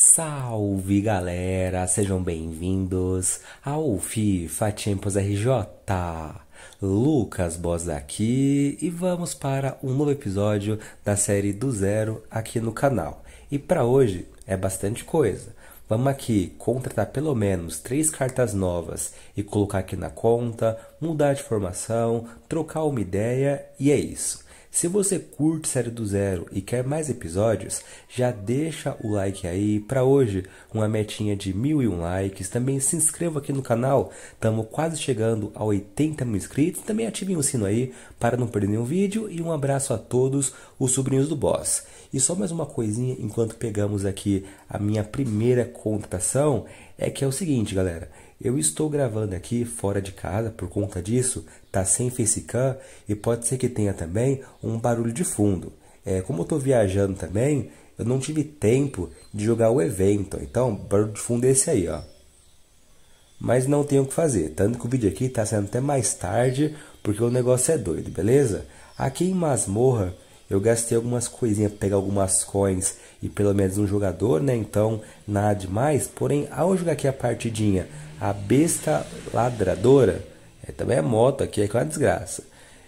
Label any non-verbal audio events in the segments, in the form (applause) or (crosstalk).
Salve galera, sejam bem-vindos ao FIFA Champions RJ. Lucas Boss aqui e vamos para um novo episódio da série do zero aqui no canal. E para hoje é bastante coisa. Vamos aqui contratar pelo menos três cartas novas e colocar aqui na conta, mudar de formação, trocar uma ideia e é isso. Se você curte Série do Zero e quer mais episódios, já deixa o like aí para hoje, uma metinha de mil e um likes. Também se inscreva aqui no canal, estamos quase chegando a 80 mil inscritos. Também ative o sino aí para não perder nenhum vídeo. E um abraço a todos os sobrinhos do boss. E só mais uma coisinha enquanto pegamos aqui a minha primeira contratação: é que é o seguinte, galera. Eu estou gravando aqui fora de casa por conta disso, tá sem facecam e pode ser que tenha também um barulho de fundo. É, como eu estou viajando também, eu não tive tempo de jogar o evento, então barulho de fundo é esse aí, ó. Mas não tenho o que fazer, tanto que o vídeo aqui está sendo até mais tarde, porque o negócio é doido, beleza? Aqui em Masmorra eu gastei algumas coisinhas para pegar algumas coins e pelo menos um jogador, né? Então, nada demais. Porém, ao jogar aqui a partidinha, a besta ladradora, é, também é moto aqui, é que é uma desgraça.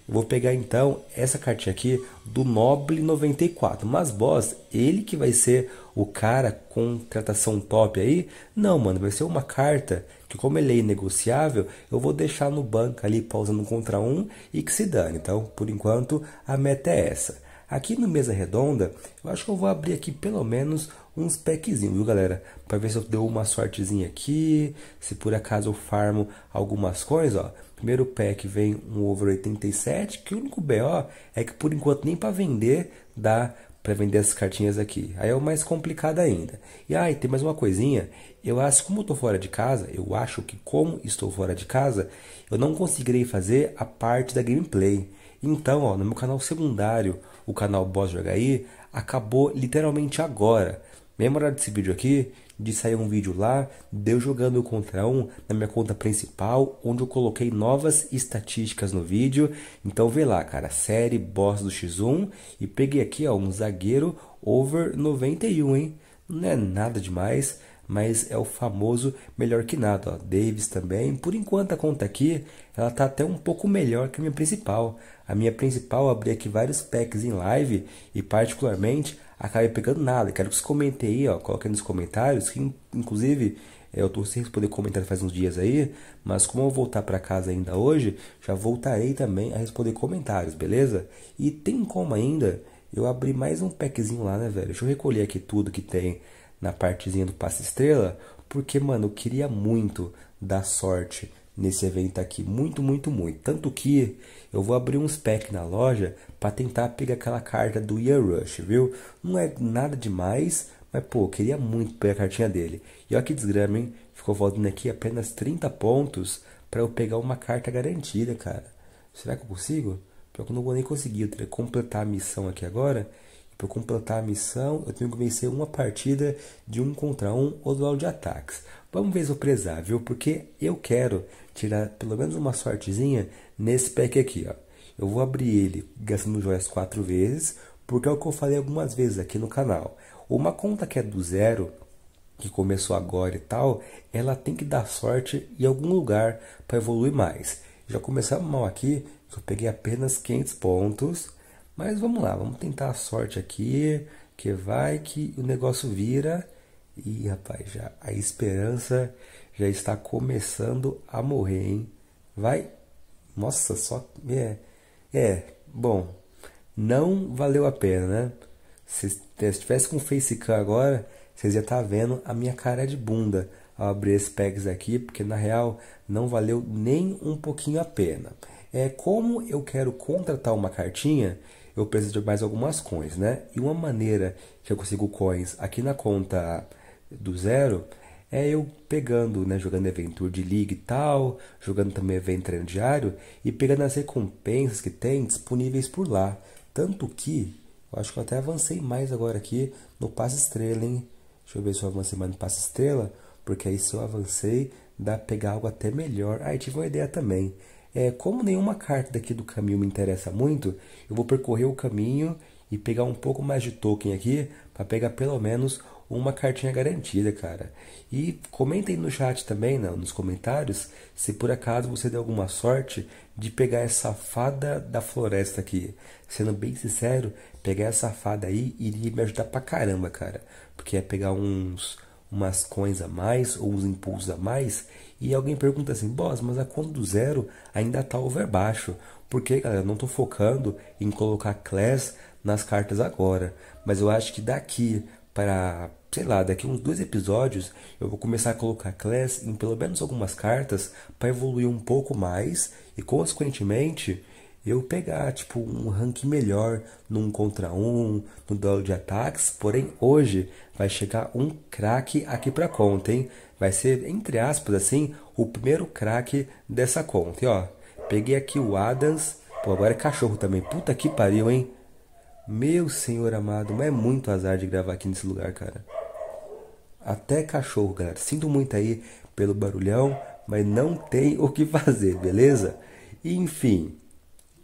Eu vou pegar então essa cartinha aqui do Noble 94. Mas, boss, ele que vai ser o cara com tratação top aí? Não, mano, vai ser uma carta que, como ele é inegociável, eu vou deixar no banco ali pausando contra um e que se dane. Então, por enquanto, a meta é essa. Aqui no Mesa Redonda, eu acho que eu vou abrir aqui pelo menos uns packzinhos, viu galera? Pra ver se eu dou uma sortezinha aqui, se por acaso eu farmo algumas coisas, ó. Primeiro pack vem um over 87, que o único BO é que por enquanto nem para vender dá para vender essas cartinhas aqui. Aí é o mais complicado ainda. E aí ah, tem mais uma coisinha. Eu acho que como eu tô fora de casa, eu acho que como estou fora de casa, eu não conseguirei fazer a parte da gameplay. Então, ó, no meu canal secundário, o canal Boss de aí, acabou literalmente agora. Mesmo desse vídeo aqui, de sair um vídeo lá, deu jogando contra um na minha conta principal, onde eu coloquei novas estatísticas no vídeo. Então vê lá, cara, série boss do X1 e peguei aqui, ó, um zagueiro over 91, hein? Não é nada demais mas é o famoso melhor que nada. Ó. Davis também, por enquanto a conta aqui, ela está até um pouco melhor que a minha principal. A minha principal abri aqui vários packs em live e particularmente acabei pegando nada. Quero que vocês comentem aí, ó, coloquem nos comentários, que inclusive eu estou sem responder comentário faz uns dias aí, mas como eu vou voltar para casa ainda hoje, já voltarei também a responder comentários, beleza? E tem como ainda eu abrir mais um packzinho lá, né, velho? Deixa eu recolher aqui tudo que tem na partezinha do passe estrela, porque, mano, eu queria muito dar sorte nesse evento aqui, muito, muito, muito. Tanto que eu vou abrir uns packs na loja para tentar pegar aquela carta do Year Rush, viu? Não é nada demais, mas pô, eu queria muito pegar a cartinha dele. E olha que desgrama, hein? Ficou voltando aqui apenas 30 pontos para eu pegar uma carta garantida, cara. Será que eu consigo? Pior que eu não vou nem conseguir, eu que completar a missão aqui agora para completar a missão, eu tenho que vencer uma partida de um contra um ou duelo de ataques. Vamos ver se eu prezar, viu? Porque eu quero tirar pelo menos uma sortezinha nesse pack aqui, ó. Eu vou abrir ele gastando joias quatro vezes, porque é o que eu falei algumas vezes aqui no canal. Uma conta que é do zero, que começou agora e tal, ela tem que dar sorte em algum lugar para evoluir mais. Já começamos mal aqui, eu peguei apenas 500 pontos mas vamos lá, vamos tentar a sorte aqui, que vai que o negócio vira. E rapaz, já a esperança já está começando a morrer, hein? Vai. Nossa, só é é, bom, não valeu a pena, né? Se estivesse com facecam agora, vocês já tá vendo a minha cara de bunda ao abrir esse packs aqui, porque na real não valeu nem um pouquinho a pena. É como eu quero contratar uma cartinha, eu preciso de mais algumas coins, né? E uma maneira que eu consigo coins aqui na conta do zero é eu pegando, né, jogando Adventure de League e tal, jogando também Event Treino Diário e pegando as recompensas que tem disponíveis por lá. Tanto que, eu acho que eu até avancei mais agora aqui no Passe Estrela, hein? Deixa eu ver se eu avancei mais no Passe Estrela, porque aí se eu avancei, dá pra pegar algo até melhor. Ah, tive uma ideia também é, como nenhuma carta daqui do caminho me interessa muito, eu vou percorrer o caminho e pegar um pouco mais de token aqui para pegar pelo menos uma cartinha garantida, cara. E comentem no chat também, não, nos comentários, se por acaso você deu alguma sorte de pegar essa fada da floresta aqui. Sendo bem sincero, pegar essa fada aí iria me ajudar pra caramba, cara. Porque é pegar uns umas coins a mais ou uns impulsos a mais e alguém pergunta assim, boss, mas a conta do zero ainda tá over baixo. que, galera, não estou focando em colocar class nas cartas agora. Mas eu acho que daqui para, sei lá, daqui uns dois episódios, eu vou começar a colocar class em pelo menos algumas cartas para evoluir um pouco mais e, consequentemente, eu pegar tipo um rank melhor num contra um, no duelo de ataques. Porém, hoje vai chegar um craque aqui para conta, hein? vai ser, entre aspas, assim, o primeiro craque dessa conta. E, ó, peguei aqui o Adams. Pô, agora é cachorro também. Puta que pariu, hein? Meu senhor amado, mas é muito azar de gravar aqui nesse lugar, cara. Até cachorro, galera. Sinto muito aí pelo barulhão, mas não tem o que (laughs) fazer, beleza? Enfim,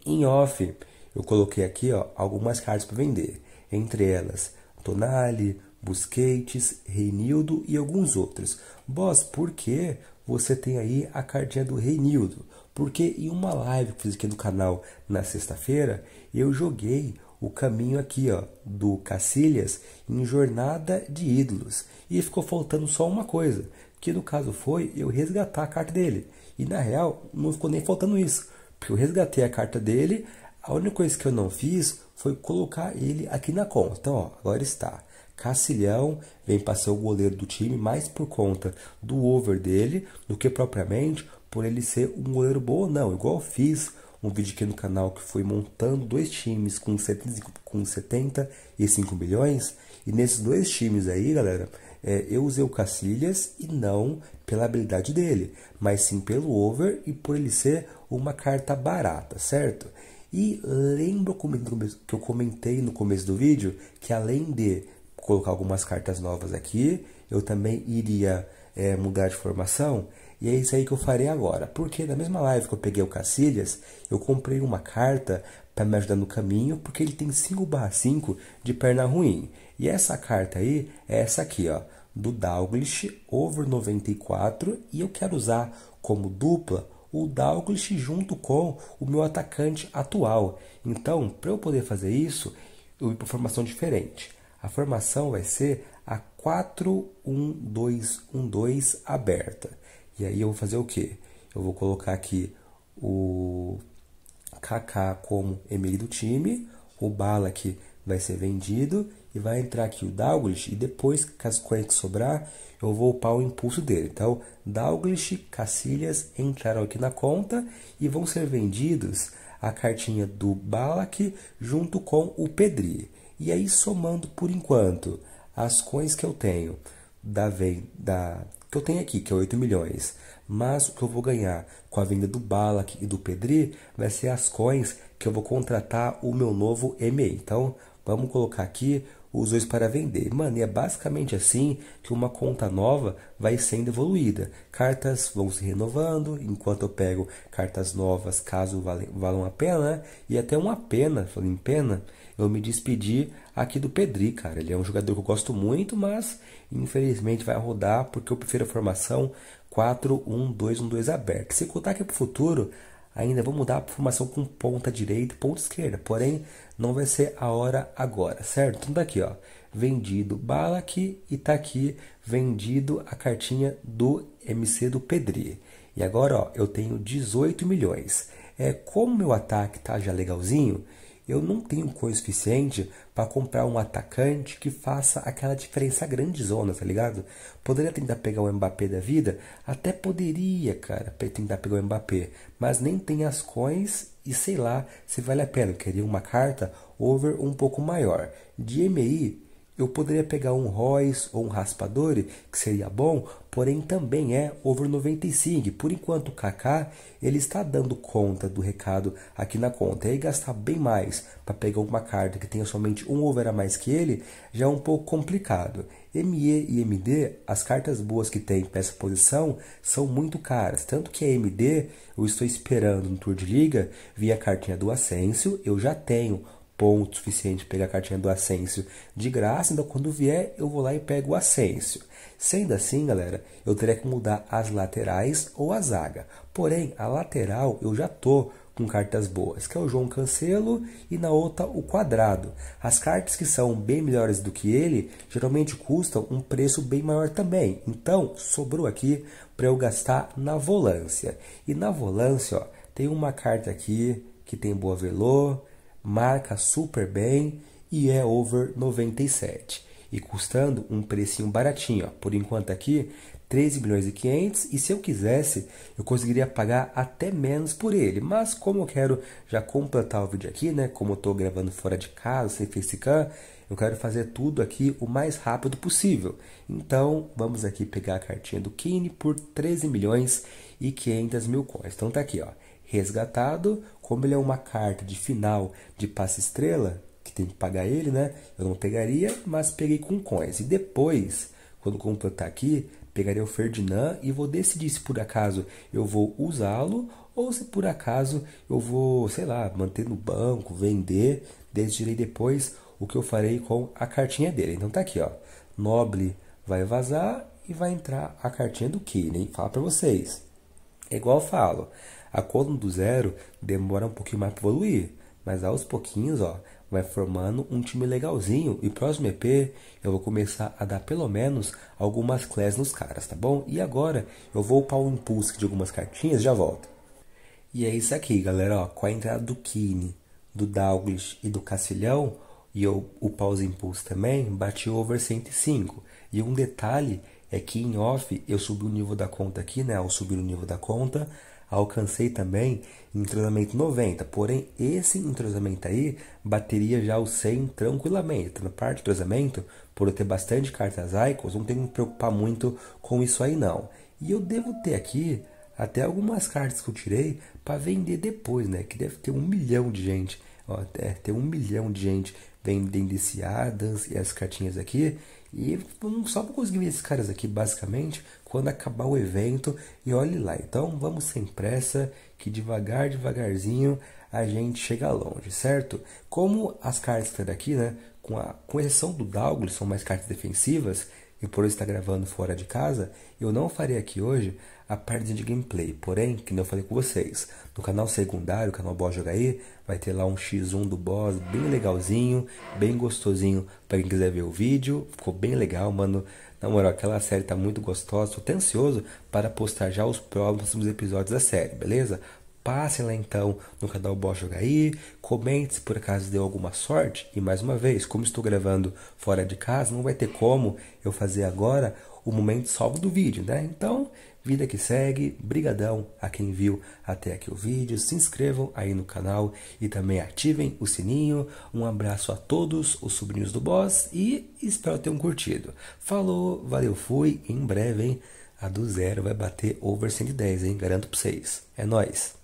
em off, eu coloquei aqui ó, algumas cartas para vender. Entre elas, Tonali, Busquets, Reinildo e alguns outros. Boss, por que você tem aí a cartinha do Reinildo? Porque em uma live que fiz aqui no canal na sexta-feira, eu joguei o caminho aqui ó, do Cacilhas em Jornada de Ídolos. E ficou faltando só uma coisa, que no caso foi eu resgatar a carta dele. E na real, não ficou nem faltando isso, porque eu resgatei a carta dele, a única coisa que eu não fiz foi colocar ele aqui na conta. Então, ó, agora está. Cacilhão vem para ser o goleiro do time mais por conta do over dele do que propriamente por ele ser um goleiro bom ou não. Igual eu fiz um vídeo aqui no canal que foi montando dois times com 75, com 75 milhões. E nesses dois times aí, galera, é, eu usei o Cacilhas e não pela habilidade dele, mas sim pelo over e por ele ser uma carta barata, certo? E lembra que eu comentei no começo do vídeo que além de colocar algumas cartas novas aqui, eu também iria é, mudar de formação? E é isso aí que eu farei agora. Porque na mesma live que eu peguei o Cacilhas, eu comprei uma carta para me ajudar no caminho, porque ele tem 5/5 de perna ruim. E essa carta aí é essa aqui, ó, do Dalglish over 94, e eu quero usar como dupla o Dalglish junto com o meu atacante atual. Então, para eu poder fazer isso, eu vou para formação diferente. A formação vai ser a 4-1-2-1-2 aberta. E aí eu vou fazer o quê? Eu vou colocar aqui o Kaká como MI do time, o Bala que vai ser vendido e vai entrar aqui o Dalglish e depois, caso que sobrar, eu vou upar o impulso dele. Então, Dalglish, Cacilhas entraram aqui na conta e vão ser vendidos a cartinha do Balak junto com o Pedri. E aí, somando por enquanto as coins que eu tenho da, da que eu tenho aqui, que é 8 milhões, mas o que eu vou ganhar com a venda do Balak e do Pedri vai ser as coins que eu vou contratar o meu novo ME. Então, vamos colocar aqui usou isso para vender. Mano, e é basicamente assim que uma conta nova vai sendo evoluída. Cartas vão se renovando, enquanto eu pego cartas novas, caso valham a pena, né? E até uma pena, falando em pena, eu me despedi aqui do Pedri, cara. Ele é um jogador que eu gosto muito, mas infelizmente vai rodar porque eu prefiro a formação 4-1-2-1-2 aberto. Se contar que o futuro, ainda vou mudar a formação com ponta direita e ponta esquerda, porém não vai ser a hora agora, certo? Então tá aqui, ó, vendido bala aqui e tá aqui vendido a cartinha do MC do Pedri. E agora, ó, eu tenho 18 milhões. É, como meu ataque tá já legalzinho, eu não tenho coisa suficiente para comprar um atacante que faça aquela diferença grande zona, tá ligado? Poderia tentar pegar o Mbappé da vida? Até poderia, cara, tentar pegar o Mbappé. Mas nem tem as coins e sei lá se vale a pena. Eu queria uma carta over um pouco maior. De MI, eu poderia pegar um Royce ou um Raspadori, que seria bom, porém também é over 95. Por enquanto o Kaká, ele está dando conta do recado aqui na conta. E aí gastar bem mais para pegar uma carta que tenha somente um over a mais que ele, já é um pouco complicado. ME e MD, as cartas boas que tem para essa posição são muito caras. Tanto que a MD, eu estou esperando no Tour de Liga, via a cartinha do Ascenso, eu já tenho ponto suficiente para pegar a cartinha do Ascenso de graça. Então, quando vier, eu vou lá e pego o Ascenso. Sendo assim, galera, eu teria que mudar as laterais ou a zaga. Porém, a lateral eu já tô com cartas boas, que é o João Cancelo e na outra o Quadrado. As cartas que são bem melhores do que ele geralmente custam um preço bem maior também. Então, sobrou aqui para eu gastar na volância. E na volância, ó, tem uma carta aqui que tem boa velô, marca super bem e é over 97 e custando um precinho baratinho, ó. por enquanto aqui 13 milhões e 500 e se eu quisesse eu conseguiria pagar até menos por ele, mas como eu quero já completar o vídeo aqui, né, como eu estou gravando fora de casa, sem facecam, eu quero fazer tudo aqui o mais rápido possível, então vamos aqui pegar a cartinha do Kine por 13 milhões e 500 mil coins, então tá aqui ó, resgatado, como ele é uma carta de final de passe estrela, que tem que pagar ele, né? Eu não pegaria, mas peguei com coins. E depois, quando completar tá aqui, pegarei o Ferdinand e vou decidir se por acaso eu vou usá-lo ou se por acaso eu vou, sei lá, manter no banco, vender, decidirei depois o que eu farei com a cartinha dele. Então tá aqui, ó. Noble vai vazar e vai entrar a cartinha do Key, nem fala para vocês. É igual eu falo. A coluna do zero demora um pouquinho mais para evoluir, mas aos pouquinhos, ó, vai formando um time legalzinho. E próximo EP eu vou começar a dar pelo menos algumas classes nos caras, tá bom? E agora eu vou upar o impulso de algumas cartinhas já volto. E é isso aqui, galera, ó, com a entrada do Kine, do Douglas e do Cacilhão, e eu upar os impulsos também, bati over 105. E um detalhe é que em off eu subi o nível da conta aqui, né? Ao subir o nível da conta, Alcancei também entrosamento 90, porém esse entrosamento aí bateria já o 100 tranquilamente. na parte de entrosamento, por eu ter bastante cartas Icons, não tenho que me preocupar muito com isso aí não. E eu devo ter aqui até algumas cartas que eu tirei para vender depois, né? Que deve ter um milhão de gente. Ó, é, um milhão de gente vendendo esse Adams e as cartinhas aqui. E só vou conseguir ver esses caras aqui, basicamente, quando acabar o evento. E olhe lá. Então vamos sem pressa, que devagar, devagarzinho a gente chega longe, certo? Como as cartas que aqui daqui, né? Com, a, com exceção do Dalgles, são mais cartas defensivas, e por isso está gravando fora de casa, eu não farei aqui hoje a parte de gameplay. Porém, que eu falei com vocês, no canal secundário, canal Boss Joga aí, vai ter lá um X1 do boss bem legalzinho, bem gostosinho para quem quiser ver o vídeo. Ficou bem legal, mano. Na moral, aquela série tá muito gostosa. Tô até ansioso para postar já os próximos episódios da série, beleza? Passem lá então no canal Boss Jogar aí, comente se por acaso deu alguma sorte. E mais uma vez, como estou gravando fora de casa, não vai ter como eu fazer agora o momento salvo do vídeo, né? Então, vida que segue, brigadão a quem viu até aqui o vídeo, se inscrevam aí no canal e também ativem o sininho. Um abraço a todos os sobrinhos do Boss e espero ter um curtido. Falou, valeu, fui, em breve, hein? A do zero vai bater over 110, hein? Garanto pra vocês. É nóis!